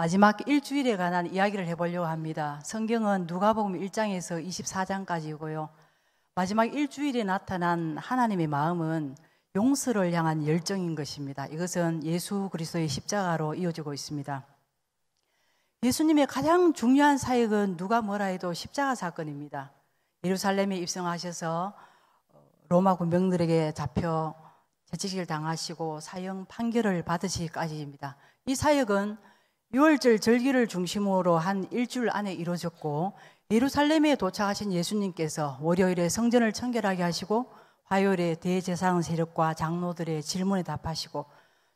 마지막 일주일에 관한 이야기를 해보려고 합니다. 성경은 누가복음 1장에서 24장까지고요. 마지막 일주일에 나타난 하나님의 마음은 용서를 향한 열정인 것입니다. 이것은 예수 그리스도의 십자가로 이어지고 있습니다. 예수님의 가장 중요한 사역은 누가 뭐라 해도 십자가 사건입니다. 예루살렘에 입성하셔서 로마 군병들에게 잡혀 채찍질 당하시고 사형 판결을 받으시기까지입니다. 이 사역은 유월절 절기를 중심으로 한 일주일 안에 이루어졌고 예루살렘에 도착하신 예수님께서 월요일에 성전을 청결하게 하시고 화요일에 대제사장 세력과 장로들의 질문에 답하시고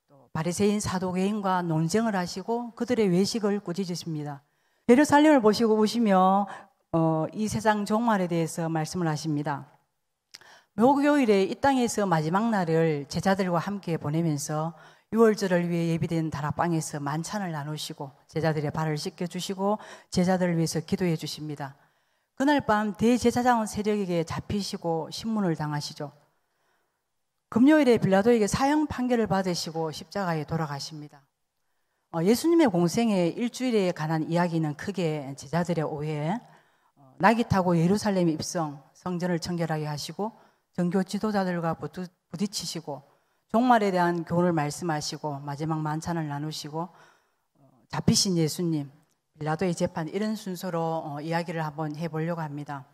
또 바리새인 사도개인과 논쟁을 하시고 그들의 외식을 꾸짖으십니다. 예루살렘을 보시고 보시며 어, 이 세상 종말에 대해서 말씀을 하십니다. 목요일에 이 땅에서 마지막 날을 제자들과 함께 보내면서 6월절을 위해 예비된 다락방에서 만찬을 나누시고 제자들의 발을 씻겨 주시고 제자들을 위해서 기도해 주십니다. 그날 밤 대제사장은 세력에게 잡히시고 신문을 당하시죠. 금요일에 빌라도에게 사형 판결을 받으시고 십자가에 돌아가십니다. 어, 예수님의 공생의 일주일에 관한 이야기는 크게 제자들의 오해, 어, 낙이 타고 예루살렘 입성, 성전을 청결하게 하시고 정교 지도자들과 부딪히시고 종말에 대한 교훈을 말씀하시고 마지막 만찬을 나누시고 어, 잡히신 예수님, 빌라도의 재판 이런 순서로 어, 이야기를 한번 해보려고 합니다.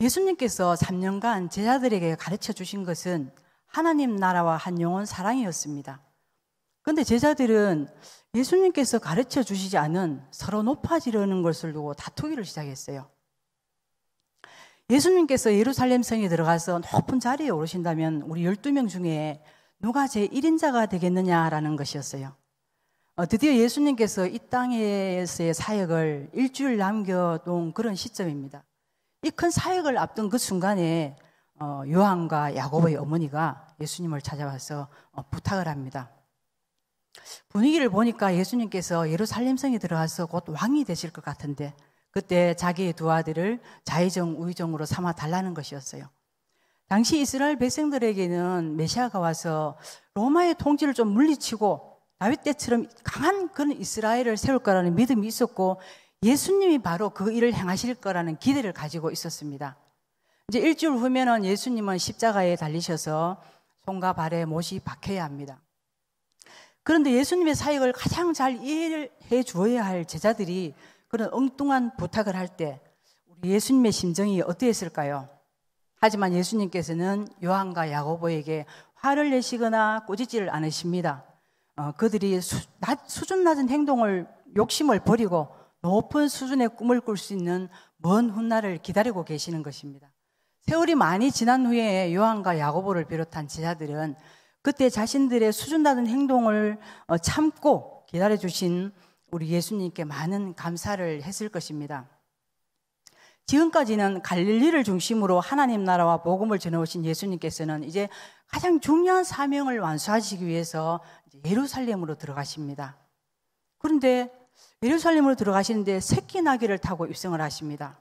예수님께서 3년간 제자들에게 가르쳐 주신 것은 하나님 나라와 한 영혼 사랑이었습니다. 그런데 제자들은 예수님께서 가르쳐 주시지 않은 서로 높아지려는 것을 두고 다투기를 시작했어요. 예수님께서 예루살렘 성에 들어가서 높은 자리에 오르신다면 우리 12명 중에 누가 제 1인자가 되겠느냐라는 것이었어요. 어, 드디어 예수님께서 이 땅에서의 사역을 일주일 남겨둔 그런 시점입니다. 이 큰 사역을 앞둔 그 순간에 어, 요한과 야곱의 어머니가 예수님을 찾아와서 어, 부탁을 합니다. 분위기를 보니까 예수님께서 예루살렘 성에 들어가서 곧 왕이 되실 것 같은데 그때 자기의 두 아들을 자의정 우의정으로 삼아 달라는 것이었어요. 당시 이스라엘 백성들에게는 메시아가 와서 로마의 통치를 좀 물리치고 다윗 때처럼 강한 그런 이스라엘을 세울 거라는 믿음이 있었고 예수님이 바로 그 일을 행하실 거라는 기대를 가지고 있었습니다. 이제 일주일 후면은 예수님은 십자가에 달리셔서 손과 발에 못이 박혀야 합니다. 그런데 예수님의 사역을 가장 잘 이해해 주어야 할 제자들이 그런 엉뚱한 부탁을 할 때 우리 예수님의 심정이 어떠했을까요? 하지만 예수님께서는 요한과 야고보에게 화를 내시거나 꼬지질 않으십니다. 어, 그들이 수, 낮, 수준 낮은 행동을 욕심을 버리고 높은 수준의 꿈을 꿀 수 있는 먼 훗날을 기다리고 계시는 것입니다. 세월이 많이 지난 후에 요한과 야고보를 비롯한 제자들은 그때 자신들의 수준 낮은 행동을 어, 참고 기다려 주신 우리 예수님께 많은 감사를 했을 것입니다. 지금까지는 갈릴리를 중심으로 하나님 나라와 복음을 전해오신 예수님께서는 이제 가장 중요한 사명을 완수하시기 위해서 예루살렘으로 들어가십니다. 그런데 예루살렘으로 들어가시는데 새끼 나귀를 타고 입성을 하십니다.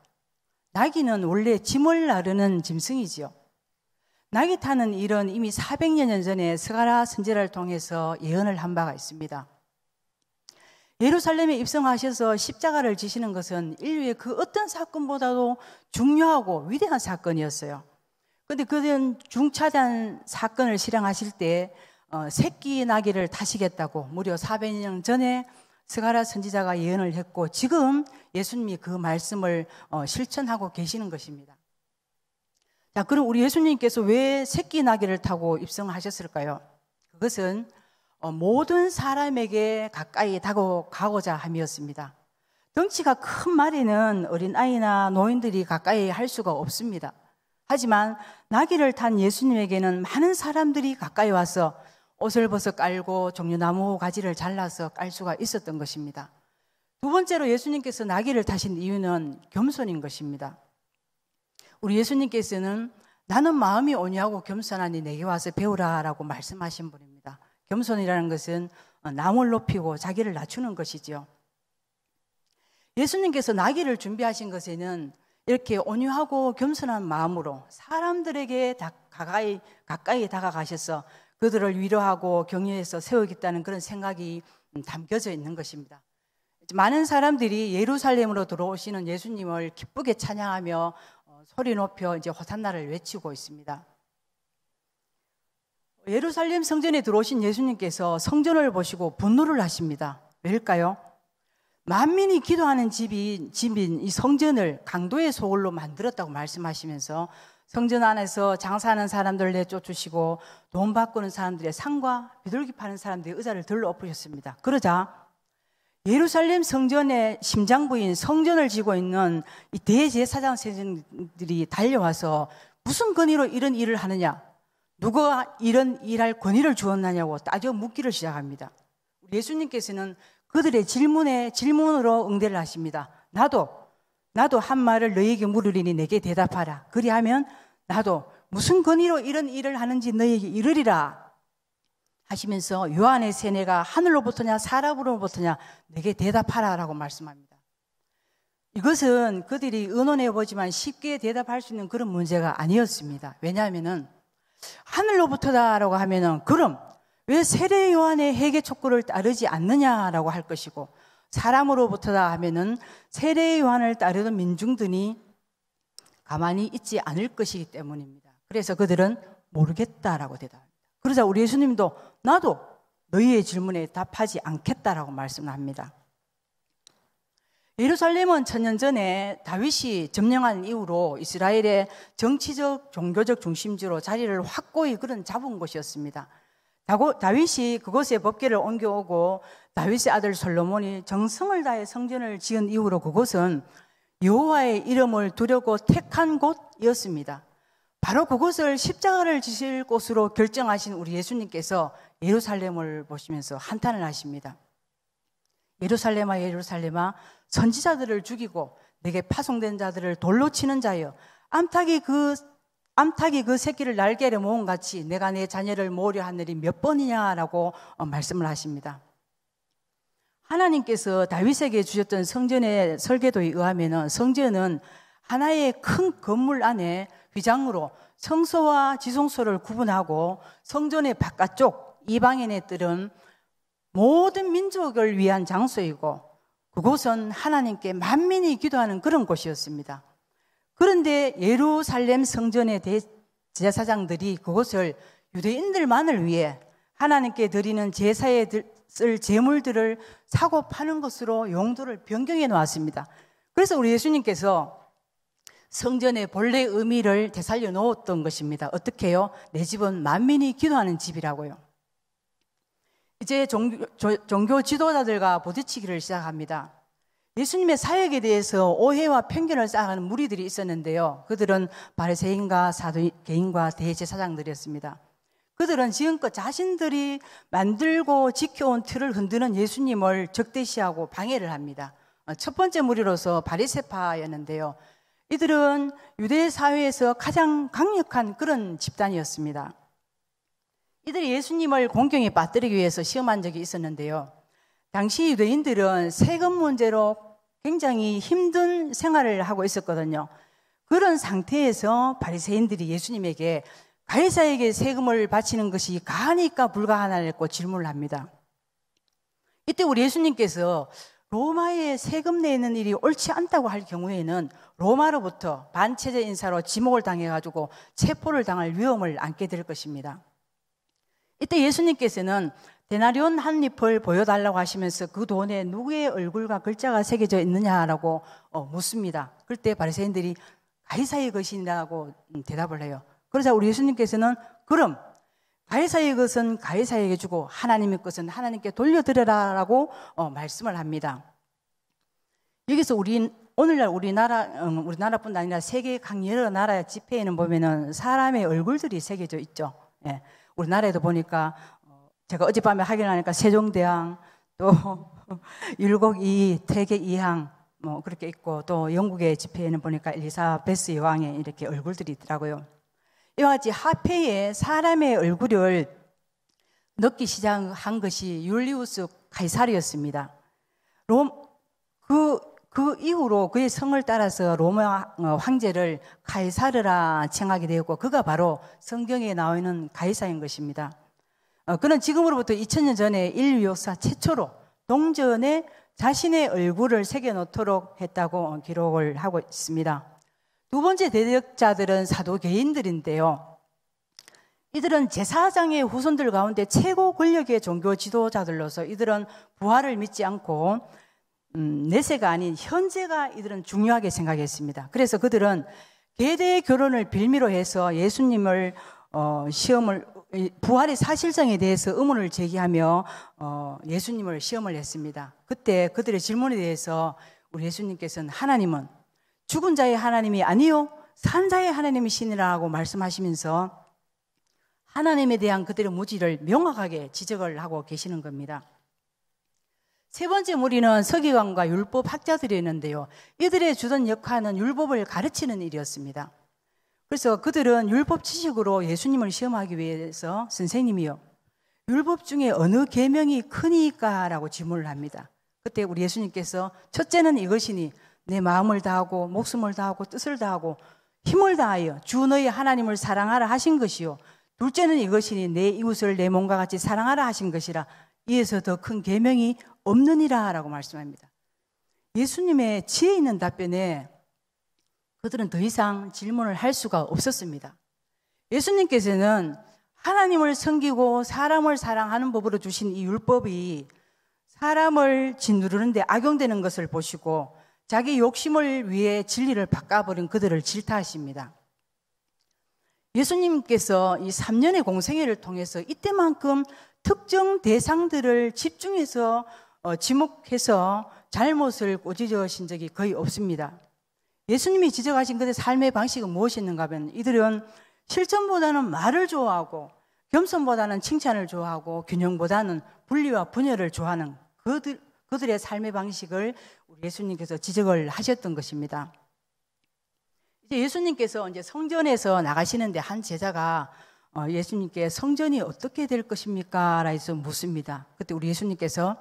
나귀는 원래 짐을 나르는 짐승이지요. 나귀 타는 일은 이미 4 0 0년 전에 스가라 선지를 통해서 예언을 한 바가 있습니다. 예루살렘에 입성하셔서 십자가를 지시는 것은 인류의 그 어떤 사건보다도 중요하고 위대한 사건이었어요. 근데 그는 중차단 사건을 실행하실 때 어, 새끼 나귀를 타시겠다고 무려 400년 전에 스가라 선지자가 예언을 했고 지금 예수님이 그 말씀을 어, 실천하고 계시는 것입니다. 자, 그럼 우리 예수님께서 왜 새끼 나귀를 타고 입성하셨을까요? 그것은 어, 모든 사람에게 가까이 다가가고자 함이었습니다. 덩치가 큰 말에는 어린아이나 노인들이 가까이 할 수가 없습니다. 하지만 나귀를 탄 예수님에게는 많은 사람들이 가까이 와서 옷을 벗어 깔고 종류나무 가지를 잘라서 깔 수가 있었던 것입니다. 두 번째로 예수님께서 나귀를 타신 이유는 겸손인 것입니다. 우리 예수님께서는 나는 마음이 온유하고 겸손하니 내게 와서 배우라라고 말씀하신 분입니다. 겸손이라는 것은 어, 남을 높이고 자기를 낮추는 것이지요. 예수님께서 나귀를 준비하신 것에는 이렇게 온유하고 겸손한 마음으로 사람들에게 가까이, 가까이 다가가셔서 그들을 위로하고 격려해서 세우겠다는 그런 생각이 음, 담겨져 있는 것입니다. 많은 사람들이 예루살렘으로 들어오시는 예수님을 기쁘게 찬양하며 어, 소리 높여 이제 호산나를 외치고 있습니다. 예루살렘 성전에 들어오신 예수님께서 성전을 보시고 분노를 하십니다. 왜일까요? 만민이 기도하는 집인, 집인 이 성전을 강도의 소홀로 만들었다고 말씀하시면서 성전 안에서 장사하는 사람들 내쫓으시고 돈 바꾸는 사람들의 상과 비둘기 파는 사람들의 의자를 들러 엎으셨습니다. 그러자 예루살렘 성전의 심장부인 성전을 지고 있는 이 대제사장 세장들이 달려와서 무슨 권위로 이런 일을 하느냐 누가 이런 일할 권위를 주었나냐고 따져 묻기를 시작합니다. 예수님께서는 그들의 질문에 질문으로 응대를 하십니다. 나도 나도 한 말을 너희에게 물으리니 내게 대답하라. 그리하면 나도 무슨 권위로 이런 일을 하는지 너희에게 이르리라. 하시면서 요한의 세뇌가 하늘로부터냐 사람으로부터냐 내게 대답하라라고 말씀합니다. 이것은 그들이 의논해 보지만 쉽게 대답할 수 있는 그런 문제가 아니었습니다. 왜냐하면은 하늘로부터다라고 하면은 그럼 왜 세례 요한의 회개 촉구를 따르지 않느냐라고 할 것이고 사람으로부터다 하면은 세례 요한을 따르는 민중들이 가만히 있지 않을 것이기 때문입니다. 그래서 그들은 모르겠다라고 대답합니다. 그러자 우리 예수님도 나도 너희의 질문에 답하지 않겠다라고 말씀합니다. 을 예루살렘은 천년 전에 다윗이 점령한 이후로 이스라엘의 정치적, 종교적 중심지로 자리를 확고히 그런 잡은 곳이었습니다. 다윗이 그곳에 법계를 옮겨오고 다윗의 아들 솔로몬이 정성을 다해 성전을 지은 이후로 그곳은 여호와의 이름을 두려고 택한 곳이었습니다. 바로 그곳을 십자가를 지실 곳으로 결정하신 우리 예수님께서 예루살렘을 보시면서 한탄을 하십니다. 예루살렘아 예루살렘아 선지자들을 죽이고 내게 파송된 자들을 돌로 치는 자여 암탉이 그 암탉이 그 새끼를 날개를 모은 같이 내가 내 자녀를 모으려 하느니몇 번이냐라고 어, 말씀을 하십니다. 하나님께서 다윗에게 주셨던 성전의 설계도에 의하면 성전은 하나의 큰 건물 안에 위장으로 성소와 지성소를 구분하고 성전의 바깥쪽 이방인의 뜰은 모든 민족을 위한 장소이고 그곳은 하나님께 만민이 기도하는 그런 곳이었습니다. 그런데 예루살렘 성전의 제사장들이 그곳을 유대인들만을 위해 하나님께 드리는 제사에 쓸 제물들을 사고 파는 것으로 용도를 변경해 놓았습니다. 그래서 우리 예수님께서 성전의 본래 의미를 되살려 놓았던 것입니다. 어떻게요? 내 집은 만민이 기도하는 집이라고요. 이제 종교, 종교 지도자들과 부딪히기를 시작합니다. 예수님의 사역에 대해서 오해와 편견을 쌓아가는 무리들이 있었는데요. 그들은 바리새인과 사도개인과 대제사장들이었습니다. 그들은 지금껏 자신들이 만들고 지켜온 틀을 흔드는 예수님을 적대시하고 방해를 합니다. 첫 번째 무리로서 바리세파였는데요. 이들은 유대 사회에서 가장 강력한 그런 집단이었습니다. 이들이 예수님을 공경에 빠뜨리기 위해서 시험한 적이 있었는데요. 당시 유대인들은 세금 문제로 굉장히 힘든 생활을 하고 있었거든요. 그런 상태에서 바리새인들이 예수님에게 가해사에게 세금을 바치는 것이 가니까 불가하냐고 질문을 합니다. 이때 우리 예수님께서 로마에 세금 내는 일이 옳지 않다고 할 경우에는 로마로부터 반체제 인사로 지목을 당해가지고 체포를 당할 위험을 안게 될 것입니다. 이때 예수님께서는 대나리온한 잎을 보여달라고 하시면서 그 돈에 누구의 얼굴과 글자가 새겨져 있느냐라고 어, 묻습니다. 그때 바리새인들이 가이사의 것이라고 음, 대답을 해요. 그래서 우리 예수님께서는 그럼 가이사의 것은 가이사에게 주고 하나님의 것은 하나님께 돌려드려라라고 어, 말씀을 합니다. 여기서 우리 오늘날 우리나라 음, 우리나라뿐 아니라 세계 각 여러 나라 의 집회에는 보면은 사람의 얼굴들이 새겨져 있죠. 예. 우리나라에도 보니까 어, 제가 어젯밤에 확인하니까 세종대왕 또 율곡 2, 태계 2항 뭐 그렇게 있고 또 영국의 집회에는 보니까 엘리사베스 여왕의 이렇게 얼굴들이 있더라고요. 이와 같이 화폐에 사람의 얼굴을 넣기 시작한 것이 율리우스 카이사르였습니다그 그 이후로 그의 성을 따라서 로마 어, 황제를 가이사르라 칭하게 되었고 그가 바로 성경에 나와있는 가이사인 것입니다. 어, 그는 지금으로부터 2000년 전에 인류 역사 최초로 동전에 자신의 얼굴을 새겨놓도록 했다고 기록을 하고 있습니다. 두 번째 대적자들은 사도개인들인데요. 이들은 제사장의 후손들 가운데 최고 권력의 종교 지도자들로서 이들은 부활을 믿지 않고 음, 내세가 아닌 현재가 이들은 중요하게 생각했습니다. 그래서 그들은 계대의 결혼을 빌미로 해서 예수님을 어, 시험을 부활의 사실상에 대해서 의문을 제기하며 어, 예수님을 시험을 했습니다. 그때 그들의 질문에 대해서 우리 예수님께서는 하나님은 죽은 자의 하나님이 아니요 산 자의 하나님이시니라고 말씀하시면서 하나님에 대한 그들의 무지를 명확하게 지적을 하고 계시는 겁니다. 세 번째 무리는 서기관과 율법 학자들이었는데요. 이들의 주된 역할은 율법을 가르치는 일이었습니다. 그래서 그들은 율법 지식으로 예수님을 시험하기 위해서 선생님이요. 율법 중에 어느 계명이 크니까라고 질문을 합니다. 그때 우리 예수님께서 첫째는 이것이니 내 마음을 다하고 목숨을 다하고 뜻을 다하고 힘을 다하여 주 너희 하나님을 사랑하라 하신 것이요. 둘째는 이것이니 내 이웃을 내 몸과 같이 사랑하라 하신 것이라 이에서 더 큰 계명이 없느니라라고 말씀합니다. 예수님의 지혜 있는 답변에 그들은 더 이상 질문을 할 수가 없었습니다. 예수님께서는 하나님을 섬기고 사람을 사랑하는 법으로 주신 이 율법이 사람을 짓누르는데 악용되는 것을 보시고 자기 욕심을 위해 진리를 바꿔버린 그들을 질타하십니다. 예수님께서 이 3년의 공생애를 통해서 이때만큼 특정 대상들을 집중해서 어, 지목해서 잘못을 꼬지적신 적이 거의 없습니다. 예수님이 지적하신 그 삶의 방식은 무엇이었는가 하면 이들은 실천보다는 말을 좋아하고 겸손보다는 칭찬을 좋아하고 균형보다는 분리와 분열을 좋아하는 그들, 그들의 삶의 방식을 예수님께서 지적을 하셨던 것입니다. 이제 예수님께서 이제 성전에서 나가시는데 한 제자가 어, 예수님께 성전이 어떻게 될 것입니까? 라 해서 묻습니다. 그때 우리 예수님께서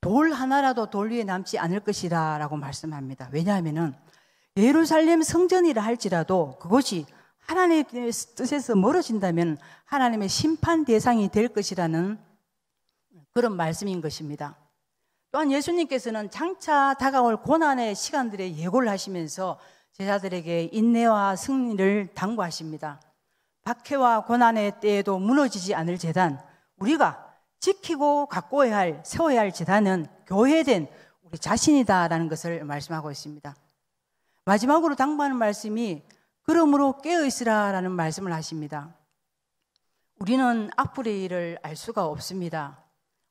돌 하나라도 돌 위에 남지 않을 것이다 라고 말씀합니다. 왜냐하면 예루살렘 성전이라 할지라도 그것이 하나님의 뜻에서 멀어진다면 하나님의 심판 대상이 될 것이라는 그런 말씀인 것입니다. 또한 예수님께서는 장차 다가올 고난의 시간들에 예고를 하시면서 제자들에게 인내와 승리를 당부하십니다. 박해와 고난의 때에도 무너지지 않을 재단, 우리가 지키고 가꿔야 할, 세워야 할 재단은 교회된 우리 자신이다라는 것을 말씀하고 있습니다. 마지막으로 당부하는 말씀이 그러므로 깨어있으라라는 말씀을 하십니다. 우리는 앞으로의 일을 알 수가 없습니다.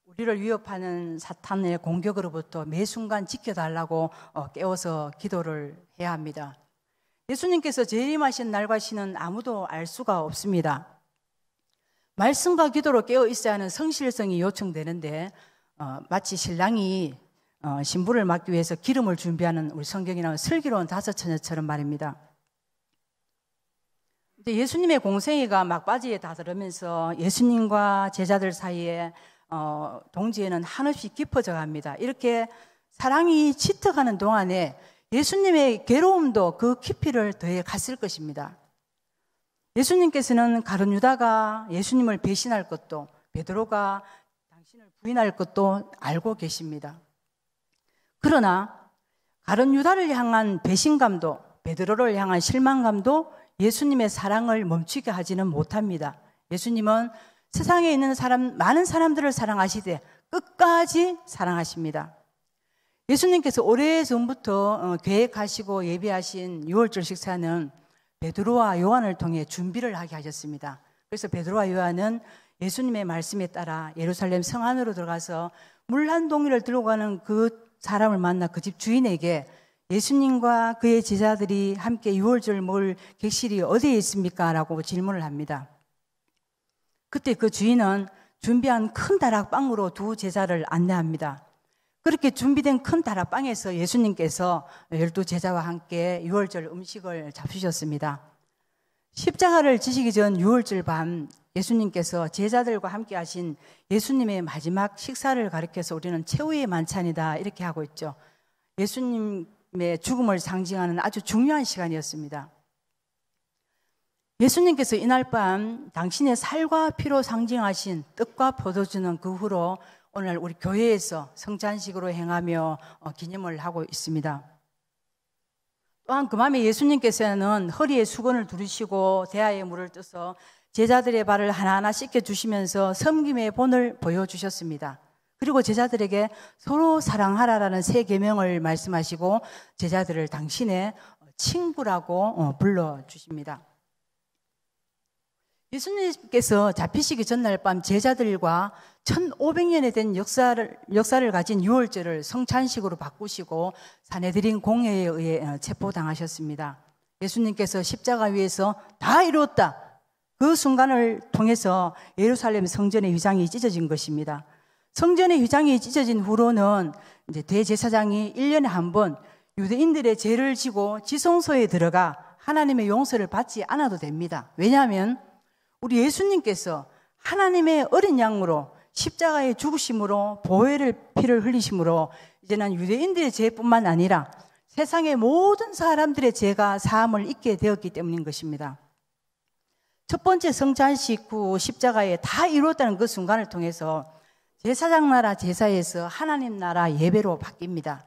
우리를 위협하는 사탄의 공격으로부터 매 순간 지켜달라고 어, 깨워서 기도를 해야 합니다. 예수님께서 재림하신 날과 시는 아무도 알 수가 없습니다. 말씀과 기도로 깨어 있어야 하는 성실성이 요청되는데 어, 마치 신랑이 어, 신부를 막기 위해서 기름을 준비하는 우리 성경이 나 슬기로운 다섯 처녀처럼 말입니다. 근데 예수님의 공생애가 막바지에 다다르면서 예수님과 제자들 사이에 어, 동지에는 한없이 깊어져 갑니다. 이렇게 사랑이 짙어가는 동안에 예수님의 괴로움도 그 깊이를 더해 갔을 것입니다. 예수님께서는 가룟 유다가 예수님을 배신할 것도 베드로가 당신을 부인할 것도 알고 계십니다. 그러나 가룟 유다를 향한 배신감도 베드로를 향한 실망감도 예수님의 사랑을 멈추게 하지는 못합니다. 예수님은 세상에 있는 사람 많은 사람들을 사랑하시되 끝까지 사랑하십니다. 예수님께서 오래전부터 어, 계획하시고 예비하신 6월절 식사는 베드로와 요한을 통해 준비를 하게 하셨습니다. 그래서 베드로와 요한은 예수님의 말씀에 따라 예루살렘 성 안으로 들어가서 물 한 동이를 들고 가는 그 사람을 만나 그 집 주인에게 예수님과 그의 제자들이 함께 6월절 먹을 객실이 어디에 있습니까? 라고 질문을 합니다. 그때 그 주인은 준비한 큰 다락방으로 두 제자를 안내합니다. 그렇게 준비된 큰 다락방에서 예수님께서 열두 제자와 함께 유월절 음식을 잡수셨습니다. 십자가를 지시기 전 유월절 밤 예수님께서 제자들과 함께 하신 예수님의 마지막 식사를 가리켜서 우리는 최후의 만찬이다 이렇게 하고 있죠. 예수님의 죽음을 상징하는 아주 중요한 시간이었습니다. 예수님께서 이날 밤 당신의 살과 피로 상징하신 떡과 포도주는 그 후로 오늘 우리 교회에서 성찬식으로 행하며 어, 기념을 하고 있습니다. 또한 그맘에 예수님께서는 허리에 수건을 두르시고 대하에 물을 떠서 제자들의 발을 하나하나 씻겨 주시면서 섬김의 본을 보여 주셨습니다. 그리고 제자들에게 서로 사랑하라라는 세 계명을 말씀하시고 제자들을 당신의 친구라고 어, 불러 주십니다. 예수님께서 잡히시기 전날 밤 제자들과 1500년에 된 역사를, 역사를 가진 6월절을 성찬식으로 바꾸시고 사내들인 공예에 의해 어, 체포당하셨습니다. 예수님께서 십자가 위에서 다 이루었다. 그 순간을 통해서 예루살렘 성전의 휘장이 찢어진 것입니다. 성전의 휘장이 찢어진 후로는 이제 대제사장이 1년에 한 번 유대인들의 죄를 지고 지성소에 들어가 하나님의 용서를 받지 않아도 됩니다. 왜냐하면 우리 예수님께서 하나님의 어린 양으로 십자가의 죽으심으로 보혈를 피를 흘리심으로 이제는 유대인들의 죄뿐만 아니라 세상의 모든 사람들의 죄가 사함을 잊게 되었기 때문인 것입니다. 첫 번째 성찬식 후 십자가에 다 이루었다는 그 순간을 통해서 제사장 나라 제사에서 하나님 나라 예배로 바뀝니다.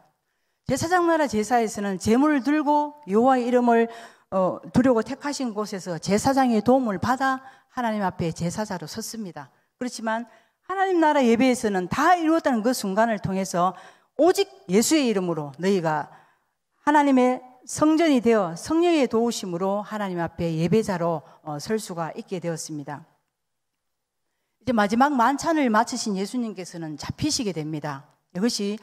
제사장 나라 제사에서는 제물을 들고 여호와의 이름을 어, 두려고 택하신 곳에서 제사장의 도움을 받아 하나님 앞에 제사자로 섰습니다. 그렇지만 하나님 나라 예배에서는 다 이루었다는 그 순간을 통해서 오직 예수의 이름으로 너희가 하나님의 성전이 되어 성령의 도우심으로 하나님 앞에 예배자로 어, 설 수가 있게 되었습니다. 이제 마지막 만찬을 마치신 예수님께서는 잡히시게 됩니다. 이것이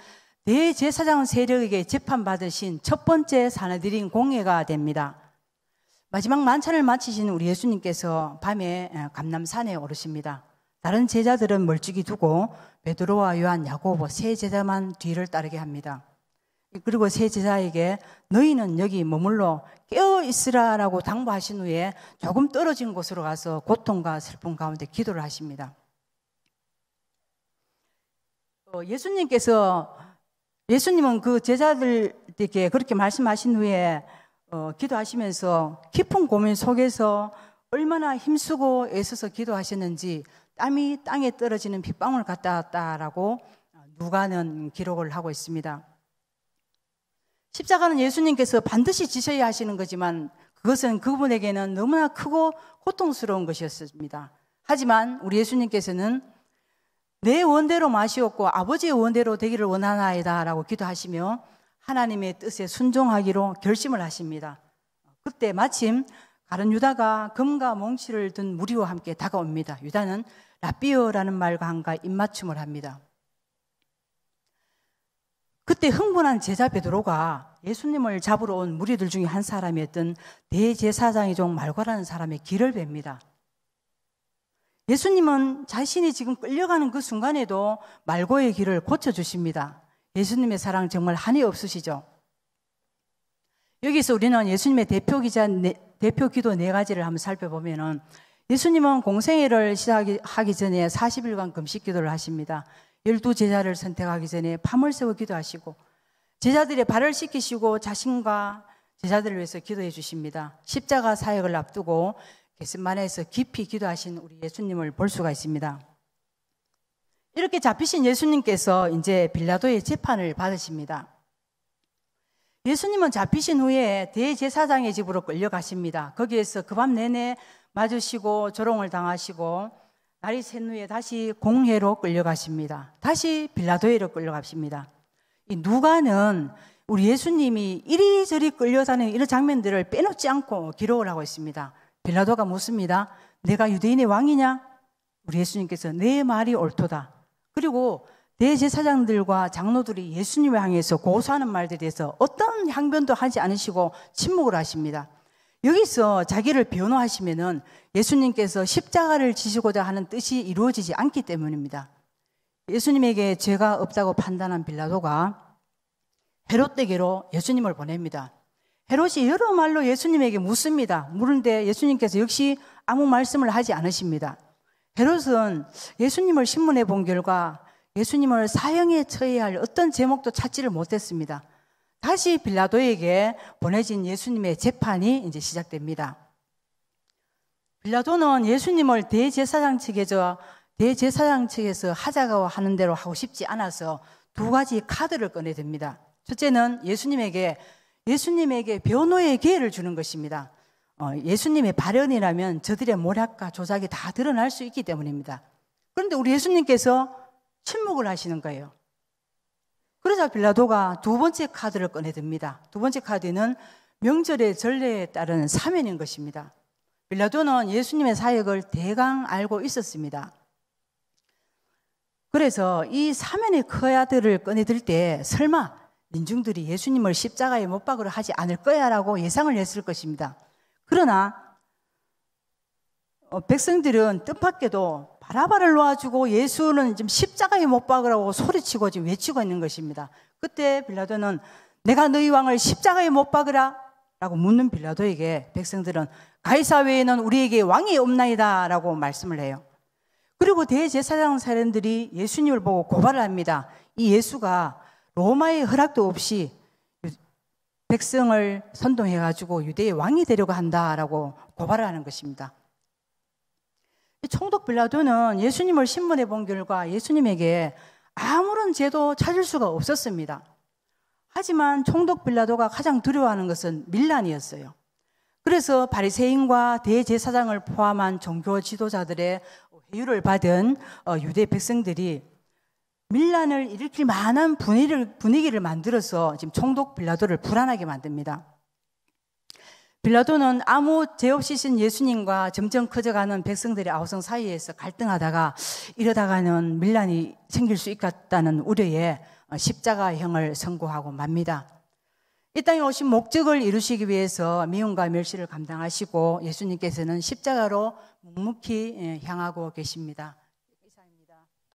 대제사장 세력에게 재판받으신 첫 번째 사나들인 공예가 됩니다. 마지막 만찬을 마치신 우리 예수님께서 밤에 감남산에 오르십니다. 다른 제자들은 멀찍이 두고 베드로와 요한, 야고보 세 제자만 뒤를 따르게 합니다. 그리고 세 제자에게 너희는 여기 머물러 깨어 있으라라고 당부하신 후에 조금 떨어진 곳으로 가서 고통과 슬픔 가운데 기도를 하십니다. 예수님께서 예수님은 그 제자들에게 그렇게 말씀하신 후에 어, 기도하시면서 깊은 고민 속에서 얼마나 힘쓰고 애써서 기도하셨는지 땀이 땅에 떨어지는 빗방울 같았다라고 어, 누가는 기록을 하고 있습니다. 십자가는 예수님께서 반드시 지셔야 하시는 거지만 그것은 그분에게는 너무나 크고 고통스러운 것이었습니다. 하지만 우리 예수님께서는 내 원대로 마시옵고 아버지의 원대로 되기를 원하나이다 라고 기도하시며 하나님의 뜻에 순종하기로 결심을 하십니다. 그때 마침 가른 유다가 금과 몽치를 든 무리와 함께 다가옵니다. 유다는 라비어라는 말과 한가 입맞춤을 합니다. 그때 흥분한 제자 베드로가 예수님을 잡으러 온 무리들 중에 한 사람이었던 대제사장의 종 말과라는 사람의 길을 뱁니다. 예수님은 자신이 지금 끌려가는 그 순간에도 말고의 길을 고쳐주십니다. 예수님의 사랑 정말 한이 없으시죠? 여기서 우리는 예수님의 대표 기자 네, 대표 기도 네 가지를 한번 살펴보면은 예수님은 공생애를 시작하기 전에 40일간 금식 기도를 하십니다. 열두 제자를 선택하기 전에 밤을 새워 기도하시고 제자들의 발을 씻기시고 자신과 제자들을 위해서 기도해 주십니다. 십자가 사역을 앞두고 겟스만에서 깊이 기도하신 우리 예수님을 볼 수가 있습니다. 이렇게 잡히신 예수님께서 이제 빌라도의 재판을 받으십니다. 예수님은 잡히신 후에 대제사장의 집으로 끌려가십니다. 거기에서 그 밤 내내 맞으시고 조롱을 당하시고 날이 샌 후에 다시 공회로 끌려가십니다. 다시 빌라도에로 끌려갑니다. 이 누가는 우리 예수님이 이리저리 끌려다니는 이런 장면들을 빼놓지 않고 기록을 하고 있습니다. 빌라도가 묻습니다. 내가 유대인의 왕이냐? 우리 예수님께서 내 말이 옳도다. 그리고 대제사장들과 장로들이 예수님을 향해서 고소하는 말들에 대해서 어떤 향변도 하지 않으시고 침묵을 하십니다. 여기서 자기를 변호하시면은 예수님께서 십자가를 지시고자 하는 뜻이 이루어지지 않기 때문입니다. 예수님에게 죄가 없다고 판단한 빌라도가 헤롯에게로 예수님을 보냅니다. 헤롯이 여러 말로 예수님에게 묻습니다. 물은데 예수님께서 역시 아무 말씀을 하지 않으십니다. 헤롯은 예수님을 신문에본 결과 예수님을 사형에 처해야 할 어떤 제목도 찾지를 못했습니다. 다시 빌라도에게 보내진 예수님의 재판이 이제 시작됩니다. 빌라도는 예수님을 대제사장 측에서 대제사장 측에서 하자가 하는 대로 하고 싶지 않아서 두 가지 카드를 꺼내듭니다. 첫째는 예수님에게 예수님에게 변호의 기회를 주는 것입니다. 어, 예수님의 발언이라면 저들의 모략과 조작이 다 드러날 수 있기 때문입니다. 그런데 우리 예수님께서 침묵을 하시는 거예요. 그러자 빌라도가 두 번째 카드를 꺼내듭니다. 두 번째 카드는 명절의 전례에 따른 사면인 것입니다. 빌라도는 예수님의 사역을 대강 알고 있었습니다. 그래서 이 사면의 커야들을 꺼내들 때 설마 민중들이 예수님을 십자가에 못 박으러 하지 않을 거야라고 예상을 했을 것입니다. 그러나 어, 백성들은 뜻밖에도 바라바를 놓아주고 예수는 지금 십자가에 못 박으라고 소리치고 지금 외치고 있는 것입니다. 그때 빌라도는 내가 너희 왕을 십자가에 못 박으라 라고 묻는 빌라도에게 백성들은 가이사 외에는 우리에게 왕이 없나이다 라고 말씀을 해요. 그리고 대제사장 사람들이 예수님을 보고 고발을 합니다. 이 예수가 로마의 허락도 없이 백성을 선동해 가지고 유대의 왕이 되려고 한다라고 고발을 하는 것입니다. 총독 빌라도는 예수님을 신문해 본 결과 예수님에게 아무런 죄도 찾을 수가 없었습니다. 하지만 총독 빌라도가 가장 두려워하는 것은 밀란이었어요. 그래서 바리새인과 대제사장을 포함한 종교 지도자들의 회유를 받은 어, 유대 백성들이 밀란을 일으킬 만한 분위기를, 분위기를 만들어서 지금 총독 빌라도를 불안하게 만듭니다. 빌라도는 아무 죄 없이 신 예수님과 점점 커져가는 백성들의 아우성 사이에서 갈등하다가 이러다가는 밀란이 생길 수 있겠다는 우려에 십자가형을 선고하고 맙니다. 이 땅에 오신 목적을 이루시기 위해서 미움과 멸시를 감당하시고 예수님께서는 십자가로 묵묵히 예, 향하고 계십니다.